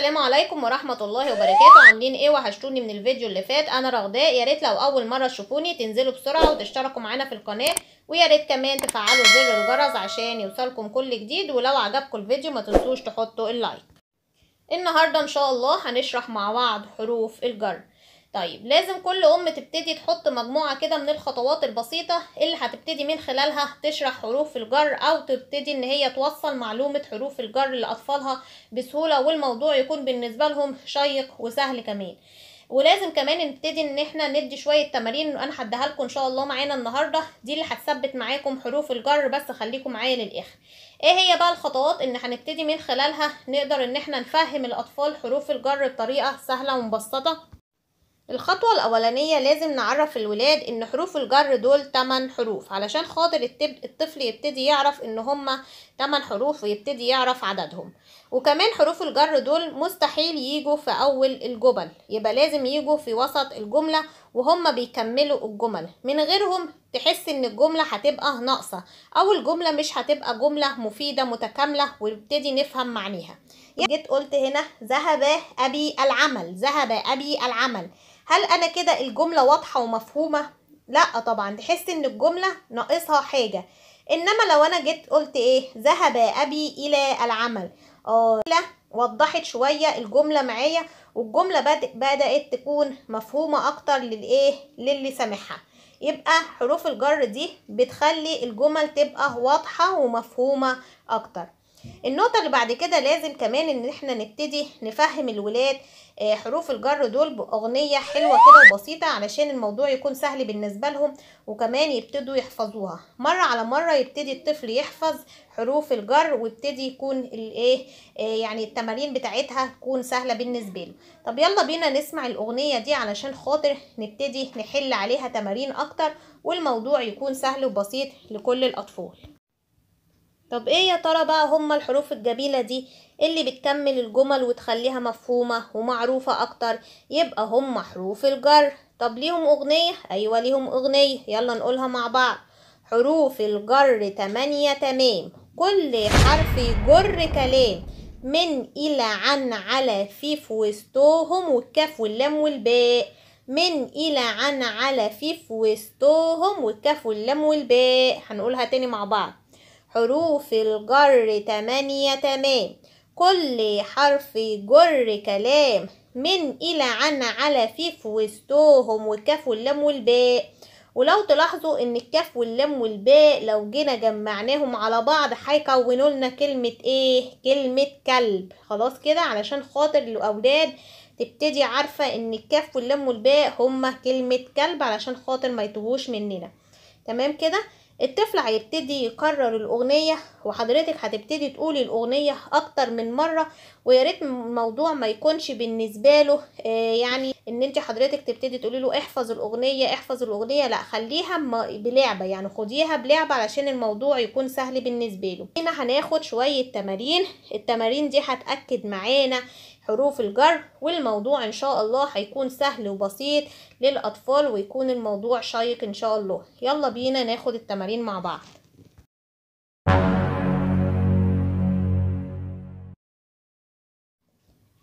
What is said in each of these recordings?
السلام عليكم ورحمه الله وبركاته عاملين ايه وحشتوني من الفيديو اللي فات انا رغداء يا ريت لو اول مره تشوفوني تنزلوا بسرعه وتشتركوا معانا في القناه ويا ريت كمان تفعلوا زر الجرس عشان يوصلكم كل جديد ولو عجبكم الفيديو ما تنسوش تحطوا اللايك النهارده ان شاء الله هنشرح مع بعض حروف الجر طيب لازم كل ام تبتدي تحط مجموعه كده من الخطوات البسيطه اللي هتبتدي من خلالها تشرح حروف الجر او تبتدي ان هي توصل معلومه حروف الجر لاطفالها بسهوله والموضوع يكون بالنسبه لهم شيق وسهل كمان ولازم كمان نبتدي ان احنا ندي شويه تمارين انا هديها لكم ان شاء الله معانا النهارده دي اللي هتثبت معاكم حروف الجر بس خليكم معايا للاخر ايه هي بقى الخطوات اللي هنبتدي من خلالها نقدر ان احنا نفهم الاطفال حروف الجر بطريقه سهله ومبسطه الخطوة الأولانية لازم نعرف الولاد إن حروف الجر دول 8 حروف علشان خاطر الطفل يبتدي يعرف إن هما 8 حروف ويبتدي يعرف عددهم وكمان حروف الجر دول مستحيل ييجوا في أول الجمل يبقى لازم ييجوا في وسط الجملة وهما بيكملوا الجمل من غيرهم تحس إن الجملة هتبقى ناقصة أو الجملة مش هتبقى جملة مفيدة متكاملة ونبتدي نفهم معنيها جيت قلت هنا ذهب أبي العمل ذهب أبي العمل هل انا كده الجملة واضحة ومفهومة؟ لا طبعا تحس ان الجملة ناقصها حاجة انما لو انا جيت قلت ايه ذهب ابي الى العمل اه وضحت شوية الجملة معايا والجملة بدأت تكون مفهومة اكتر للايه للي سامعها يبقى حروف الجر دي بتخلي الجمل تبقى واضحة ومفهومة اكتر النقطة اللي بعد كده لازم كمان ان احنا نبتدي نفهم الولاد آه، حروف الجر دول باغنية حلوة كده وبسيطة علشان الموضوع يكون سهل بالنسبة لهم وكمان يبتدوا يحفظوها مرة على مرة يبتدي الطفل يحفظ حروف الجر ويبتدي يكون الايه آه، يعني التمارين بتاعتها تكون سهلة بالنسبة له طب يلا بينا نسمع الاغنية دي علشان خاطر نبتدي نحل عليها تمارين اكتر والموضوع يكون سهل وبسيط لكل الاطفال طب ايه يا ترى بقى هما الحروف الجميلة دي اللي بتكمل الجمل وتخليها مفهومة ومعروفة اكتر يبقى هما حروف الجر طب ليهم اغنية ايوه ليهم اغنية يلا نقولها مع بعض حروف الجر تمانية تمام كل حرف يجر كلام من إلى عن على فيف وستوهم وسطهم والكاف واللام والباء من إلى عن على فيف وستوهم وسطهم والكاف واللام والباء هنقولها تاني مع بعض حروف الجر تمانية تمام كل حرف جر كلام من إلى عن على فيف وستوهم والكاف واللام والباء ولو تلاحظوا ان الكاف واللام والباء لو جينا جمعناهم على بعض هيكونوا لنا كلمة ايه كلمة كلب خلاص كده علشان خاطر الاولاد تبتدي عارفة ان الكاف واللام والباء هما كلمة كلب علشان خاطر ما يتوهوش مننا تمام كده الطفل هيبتدي يكرر الاغنيه وحضرتك هتبتدي تقولي الاغنيه اكتر من مره ويا ريت الموضوع ما يكونش بالنسبه له آه، يعني ان انت حضرتك تبتدي تقولي له احفظ الاغنيه احفظ الاغنيه لا خليها بلعبه يعني خديها بلعبه علشان الموضوع يكون سهل بالنسبه له هنا هناخد شويه تمارين التمارين دي هتاكد معانا حروف الجر والموضوع ان شاء الله هيكون سهل وبسيط للاطفال ويكون الموضوع شيق ان شاء الله يلا بينا ناخد التمارين مع بعض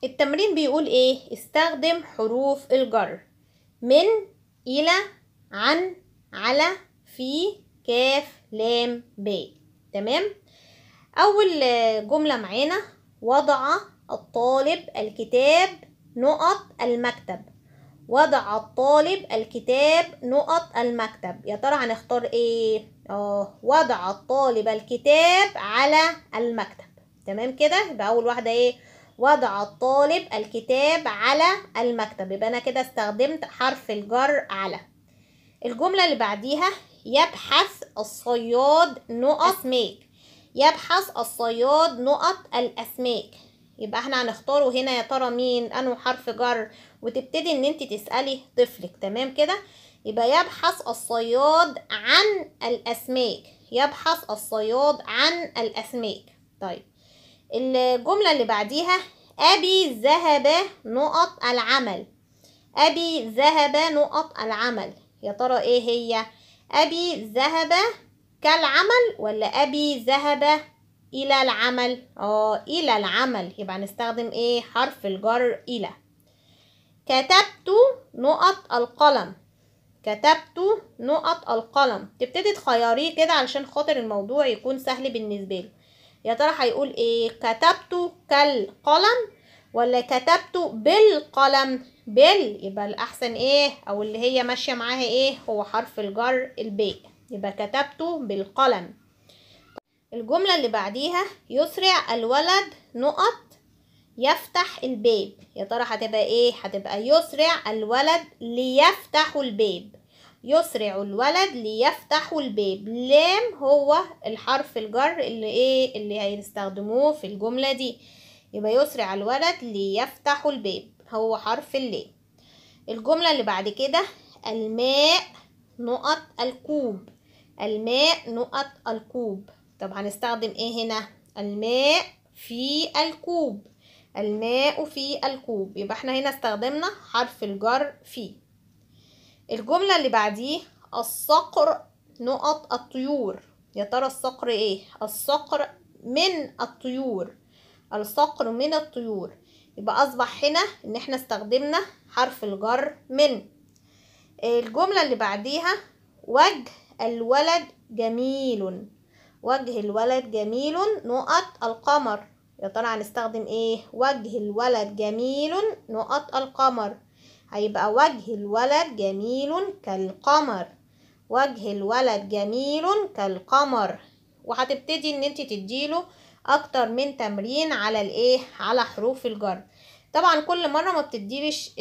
التمرين بيقول ايه استخدم حروف الجر من الى عن على في كاف لام ب تمام اول جمله معانا وضع الطالب الكتاب نقط المكتب وضع الطالب الكتاب نقط المكتب يا ترى هنختار ايه اه وضع الطالب الكتاب على المكتب تمام كده يبقى اول واحده ايه وضع الطالب الكتاب على المكتب يبقى انا كده استخدمت حرف الجر على الجمله اللي بعديها يبحث الصياد نقط اسماك يبحث الصياد نقط الاسماك يبقى احنا هنختاره هنا يا ترى مين انه حرف جر وتبتدي ان انت تسالي طفلك تمام كده يبقى يبحث الصياد عن الاسماك يبحث الصياد عن الاسماك طيب الجمله اللي بعديها ابي ذهب نقط العمل ابي ذهب نقط العمل يا ترى ايه هي ابي ذهب كالعمل ولا ابي ذهب إلى العمل اه إلى العمل يبقى هنستخدم إيه حرف الجر إلى كتبت نقط القلم كتبت نقط القلم تبتدي تخيريه كده علشان خاطر الموضوع يكون سهل بالنسبة له يا ترى هيقول ايه كتبت كالقلم ولا كتبت بالقلم بال يبقى الأحسن ايه أو اللي هي ماشية معاها ايه هو حرف الجر الباء يبقى كتبت بالقلم الجملة اللي بعديها يسرع الولد نقط يفتح الباب يا ترى هتبقى ايه هتبقى يسرع الولد ليفتح الباب يسرع الولد ليفتح الباب لام هو الحرف الجر اللي ايه اللي هيستخدموه في الجملة دي يبقى يسرع الولد ليفتح الباب هو حرف اللام الجملة اللي بعد كده الماء نقط الكوب الماء نقط الكوب طب هنستخدم ايه هنا الماء في الكوب الماء في الكوب يبقى احنا هنا استخدمنا حرف الجر في الجملة اللي بعديه الصقر نقط الطيور يا ترى الصقر ايه الصقر من الطيور الصقر من الطيور يبقى اصبح هنا ان احنا استخدمنا حرف الجر من الجملة اللي بعديها وجه الولد جميل وجه الولد جميل نقط القمر يا ترى هنستخدم ايه وجه الولد جميل نقط القمر هيبقى وجه الولد جميل كالقمر وجه الولد جميل كالقمر وهتبتدي ان انت تديله اكتر من تمرين على الايه على حروف الجر طبعا كل مره ما بتديليش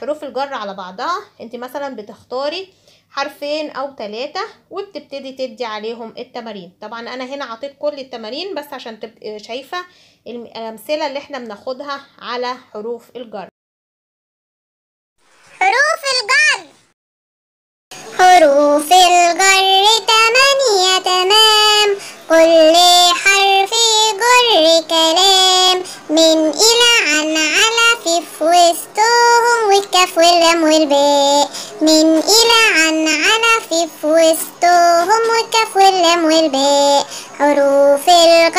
حروف الجر على بعضها انت مثلا بتختاري حرفين او ثلاثة وبتبتدي تدي عليهم التمارين طبعا انا هنا عطيت كل التمارين بس عشان تبقى شايفة الامثلة اللي احنا بناخدها على حروف الجر حروف الجر حروف الجر تمانية تمام كل حرف جر كلام من إلى عن على فيف وسطهم والكاف واللام والباء من إلى عن على في وسطهم والكف واللام والباء حروف الجر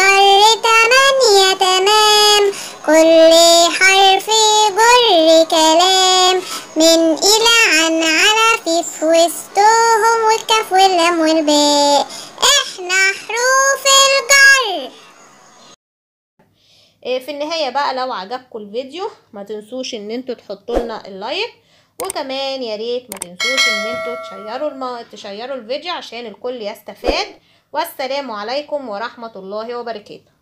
تمانية تمام كل حرف جر كلام من إلى عن على في وسطهم والكف واللام والباء احنا حروف الجر إيه، في النهاية بقى لو عجبكم الفيديو ما تنسوش ان انتوا تحطوا لنا اللايك وكمان يا ريت ما تنسوش ان انتوا تشيروا الم... تشيروا الفيديو عشان الكل يستفاد والسلام عليكم ورحمه الله وبركاته